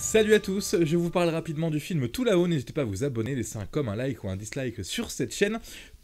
Salut à tous, je vous parle rapidement du film Tout là-haut, n'hésitez pas à vous abonner, laisser un comme, un like ou un dislike sur cette chaîne.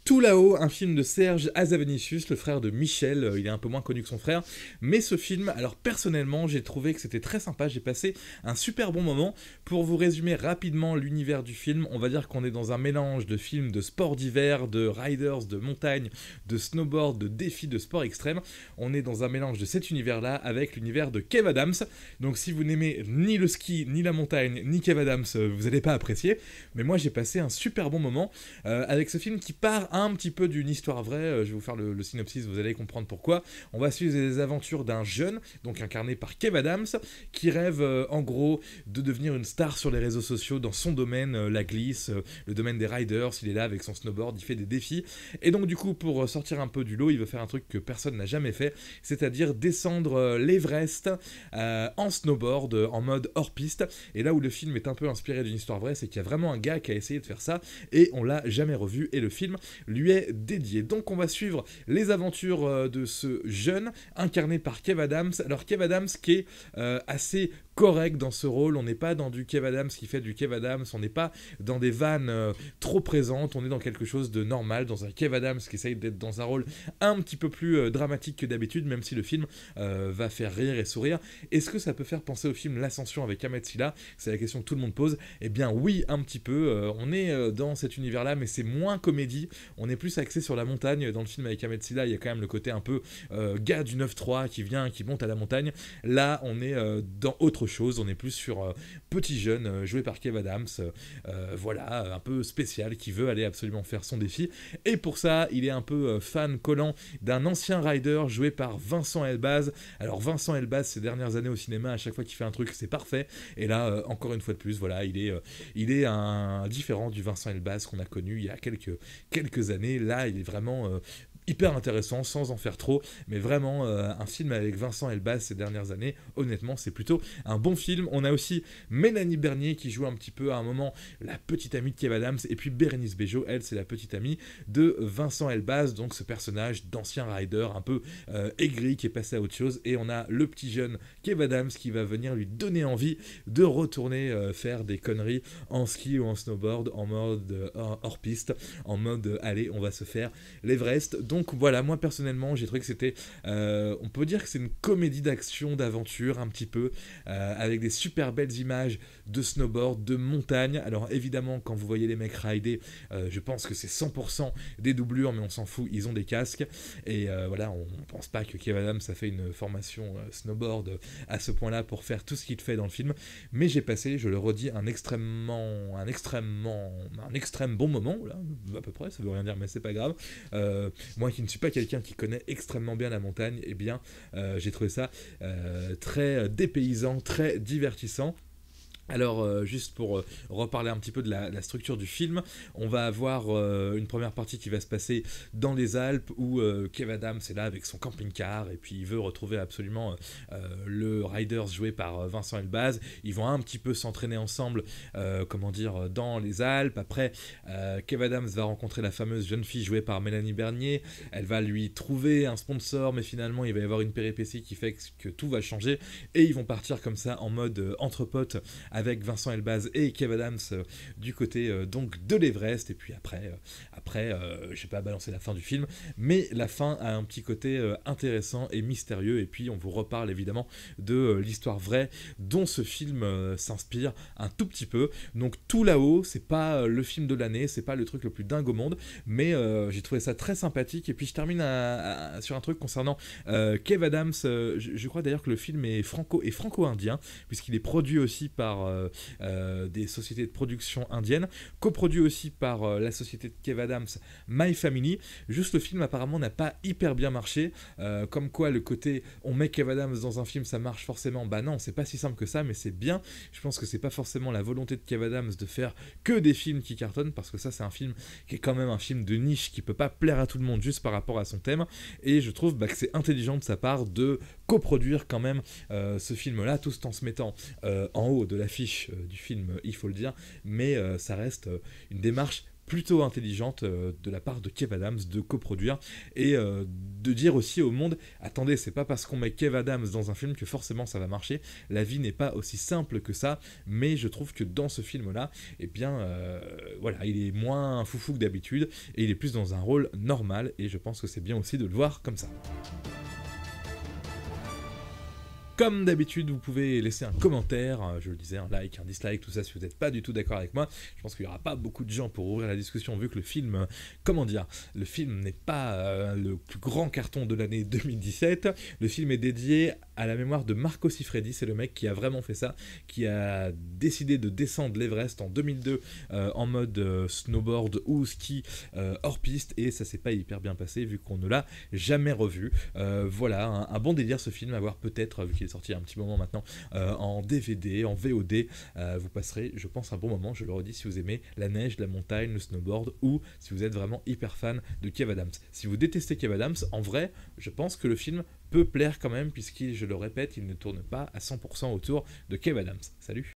Tout là-haut, un film de Serge Azavenicius, le frère de Michel. Euh, il est un peu moins connu que son frère. Mais ce film, alors personnellement, j'ai trouvé que c'était très sympa. J'ai passé un super bon moment. Pour vous résumer rapidement l'univers du film, on va dire qu'on est dans un mélange de films de sport d'hiver, de riders, de montagne, de snowboard, de défis, de sports extrêmes. On est dans un mélange de cet univers-là avec l'univers de Kev Adams. Donc si vous n'aimez ni le ski, ni la montagne, ni Kev Adams, euh, vous n'allez pas apprécier. Mais moi, j'ai passé un super bon moment euh, avec ce film qui part un petit peu d'une histoire vraie. Euh, je vais vous faire le, synopsis, vous allez comprendre pourquoi. On va suivre les aventures d'un jeune, donc incarné par Kev Adams, qui rêve euh, en gros de devenir une star sur les réseaux sociaux dans son domaine, euh, la glisse, le domaine des riders. Il est là avec son snowboard, il fait des défis. Et donc, du coup, pour sortir un peu du lot, il veut faire un truc que personne n'a jamais fait, c'est-à-dire descendre l'Everest en snowboard, en mode hors piste. Et là où le film est un peu inspiré d'une histoire vraie, c'est qu'il y a vraiment un gars qui a essayé de faire ça et on l'a jamais revu. Et le film lui est dédié. Donc on va suivre les aventures euh, de ce jeune incarné par Kev Adams. Alors Kev Adams qui est euh, assez correct dans ce rôle, on n'est pas dans du Kev Adams qui fait du Kev Adams, on n'est pas dans des vannes euh, trop présentes, on est dans quelque chose de normal, dans un Kev Adams qui essaye d'être dans un rôle un petit peu plus dramatique que d'habitude, même si le film va faire rire et sourire. Est-ce que ça peut faire penser au film L'Ascension avec Ahmed Silla C'est la question que tout le monde pose. Eh bien oui, un petit peu, on est dans cet univers-là, mais c'est moins comédie, on est plus axé sur la montagne. Dans le film avec Ahmed il y a quand même le côté un peu euh, gars du 9-3 qui vient, qui monte à la montagne. Là, on est euh, dans autre chose. On est plus sur euh, petit jeune joué par Kev Adams. voilà, un peu spécial qui veut aller absolument faire son défi. Et pour ça, il est un peu fan collant d'un ancien rider joué par Vincent Elbaz. Alors, Vincent Elbaz, ces dernières années au cinéma, à chaque fois qu'il fait un truc, c'est parfait. Et là, encore une fois de plus, voilà, il est, il est un différent du Vincent Elbaz qu'on a connu il y a quelques, quelques années, là, il est vraiment euh, hyper intéressant sans en faire trop, mais vraiment euh, un film avec Vincent Elbaz ces dernières années, honnêtement c'est plutôt un bon film. On a aussi Mélanie Bernier qui joue un petit peu à un moment la petite amie de Kev Adams, et puis Bérénice Bejo, elle c'est la petite amie de Vincent Elbaz, donc ce personnage d'ancien rider un peu euh, aigri qui est passé à autre chose, et on a le petit jeune Kev Adams qui va venir lui donner envie de retourner euh, faire des conneries en ski ou en snowboard, en mode hors-piste, en mode allez on va se faire l'Everest. Donc voilà, moi personnellement, j'ai trouvé que c'était, euh, on peut dire que c'est une comédie d'action, d'aventure un petit peu, euh, avec des super belles images de snowboard, de montagne. Alors évidemment, quand vous voyez les mecs rider, euh, je pense que c'est 100% des doublures, mais on s'en fout, ils ont des casques. Et voilà, on, pense pas que Kevin Adams a fait une formation snowboard à ce point-là pour faire tout ce qu'il fait dans le film. Mais j'ai passé, je le redis, un extrêmement, un extrêmement, un extrême bon moment là, à peu près. Ça veut rien dire, mais c'est pas grave. moi moi qui ne suis pas quelqu'un qui connaît extrêmement bien la montagne, eh bien, euh, j'ai trouvé ça euh, très dépaysant, très divertissant. Alors, euh, juste pour euh, reparler un petit peu de la, structure du film, on va avoir euh, une première partie qui va se passer dans les Alpes où Kev Adams est là avec son camping-car et puis il veut retrouver absolument le Riders joué par Vincent Elbaz. Ils vont un petit peu s'entraîner ensemble, comment dire, dans les Alpes. Après, Kev Adams va rencontrer la fameuse jeune fille jouée par Mélanie Bernier. Elle va lui trouver un sponsor, mais finalement, il va y avoir une péripétie qui fait que, que tout va changer et ils vont partir comme ça en mode entre potes avec Vincent Elbaz et Kev Adams euh, du côté euh, donc de l'Everest. Et puis après, euh, après je vais pas balancer la fin du film, mais la fin a un petit côté intéressant et mystérieux. Et puis on vous reparle évidemment de l'histoire vraie dont ce film s'inspire un tout petit peu. Donc tout là-haut, c'est pas le film de l'année, c'est pas le truc le plus dingue au monde, mais j'ai trouvé ça très sympathique. Et puis je termine sur un truc concernant Kev Adams. je, je, crois d'ailleurs que le film est franco et franco-indien puisqu'il est produit aussi par euh, euh, des sociétés de production indiennes, coproduit aussi par euh, la société de Kev Adams, My Family. Juste le film apparemment n'a pas hyper bien marché, comme quoi le côté on met Kev Adams dans un film, ça marche forcément. Bah non, c'est pas si simple que ça, mais c'est bien. Je pense que c'est pas forcément la volonté de Kev Adams de faire que des films qui cartonnent, parce que ça, c'est un film qui est quand même un film de niche qui peut pas plaire à tout le monde juste par rapport à son thème. Et je trouve bah, que c'est intelligent de sa part de coproduire quand même ce film-là, tout en se mettant en haut de la euh, du film, euh, il faut le dire, mais euh, ça reste une démarche plutôt intelligente de la part de Kev Adams de coproduire et de dire aussi au monde attendez c'est pas parce qu'on met Kev Adams dans un film que forcément ça va marcher la vie n'est pas aussi simple que ça mais je trouve que dans ce film là et eh bien voilà il est moins foufou que d'habitude et il est plus dans un rôle normal et je pense que c'est bien aussi de le voir comme ça. Comme d'habitude, vous pouvez laisser un commentaire, euh, je le disais, un like, un dislike, tout ça, si vous n'êtes pas du tout d'accord avec moi. Je pense qu'il n'y aura pas beaucoup de gens pour ouvrir la discussion, vu que le film, euh, comment dire, le film n'est pas euh, le plus grand carton de l'année 2017. Le film est dédié à à la mémoire de Marco Sifredi, c'est le mec qui a vraiment fait ça, qui a décidé de descendre l'Everest en 2002 euh, en mode euh, snowboard ou ski euh, hors piste, et ça s'est pas hyper bien passé vu qu'on ne l'a jamais revu. voilà, un, bon délire ce film à voir peut-être, vu qu'il est sorti un petit moment maintenant, en DVD, en VOD, vous passerez, je pense, un bon moment, je le redis, si vous aimez la neige, la montagne, le snowboard, ou si vous êtes vraiment hyper fan de Kev Adams. Si vous détestez Kev Adams, en vrai, je pense que le film peut plaire quand même, puisqu'il, je le répète, il ne tourne pas à 100% autour de Kev Adams. Salut